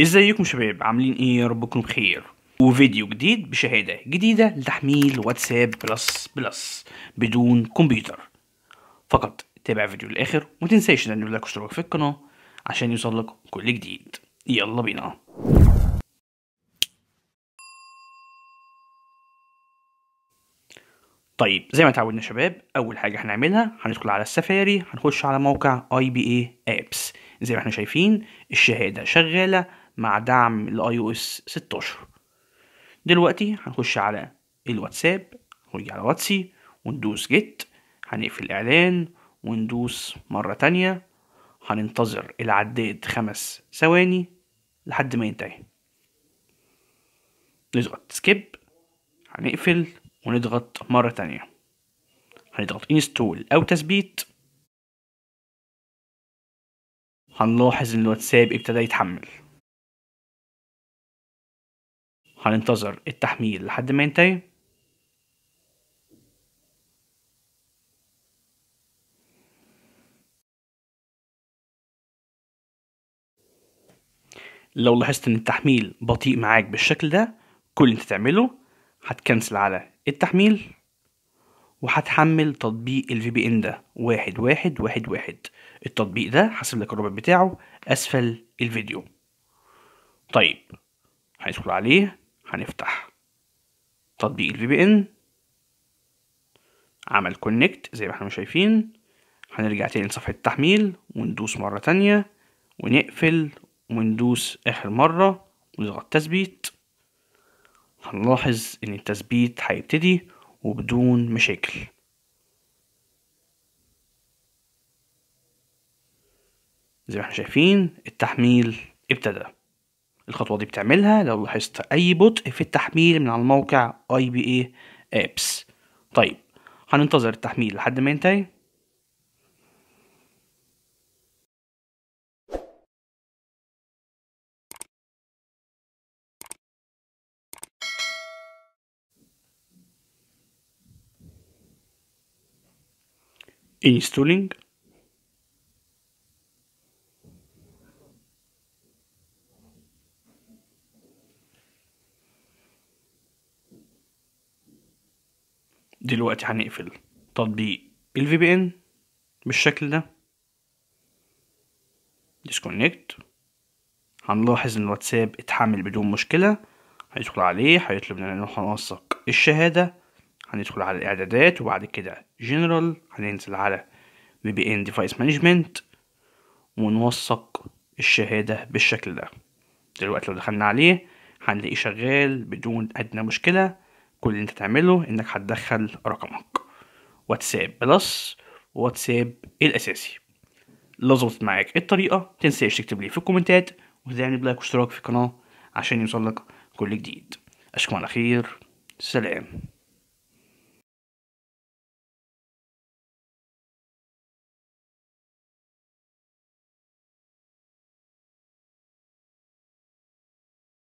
ازيكم شباب عاملين ايه يا ربكم بخير وفيديو جديد بشهادة جديدة لتحميل واتساب بلس بلس بدون كمبيوتر فقط تابع فيديو للاخر ومتنساش تعمل لايك واشتراك في القناة عشان يوصلك كل جديد يلا بينا طيب زي ما اتعودنا شباب اول حاجه هنعملها هندخل على السفاري هنخش على موقع اي بي اي ابس زي ما احنا شايفين الشهاده شغاله مع دعم الاي او اس 16 دلوقتي هنخش على الواتساب نرجع على واتسي وندوس جيت هنقفل اعلان وندوس مرة تانية هننتظر العداد خمس ثواني لحد ما ينتهي نضغط سكيب هنقفل ونضغط مرة تانية هنضغط انستول او تثبيت هنلاحظ ان الواتساب ابتدى يتحمل هننتظر التحميل لحد ما ينتهي لو لاحظت ان التحميل بطيء معاك بالشكل ده كل اللي انت تعمله هتكنسل على التحميل وهتحمل تطبيق الفي بي ان ده واحد واحد واحد واحد التطبيق ده هسيب لك الرابط بتاعه اسفل الفيديو طيب هيدخل عليه هنفتح تطبيق الفي بي ان عمل كونكت زي ما احنا شايفين هنرجع تاني لصفحة التحميل وندوس مرة تانية ونقفل وندوس آخر مرة ونضغط تثبيت هنلاحظ إن التثبيت هيبتدي وبدون مشاكل زي ما احنا شايفين التحميل ابتدأ الخطوة دي بتعملها لو لاحظت أي بطء في التحميل من على الموقع IBA Apps طيب هننتظر التحميل لحد ما ينتهي installing دلوقتي هنقفل تطبيق الفي بي ان بالشكل ده ديسكونكت هنلاحظ ان الواتساب اتحمل بدون مشكله هندخل عليه هيطلب مننا نروح نوثق الشهاده هندخل على الاعدادات وبعد كده جنرال هننزل على في بي ان ديفايس مانجمنت ونوثق الشهاده بالشكل ده دلوقتي لو دخلنا عليه هنلاقيه شغال بدون ادنى مشكله كل اللي انت تعمله انك هتدخل رقمك واتساب بلس واتساب الاساسي لو ظبطت معاك الطريقه متنساش تكتب لي في الكومنتات وتعمل لايك واشتراك في القناه عشان يوصلك كل جديد اشوفكم على خير سلام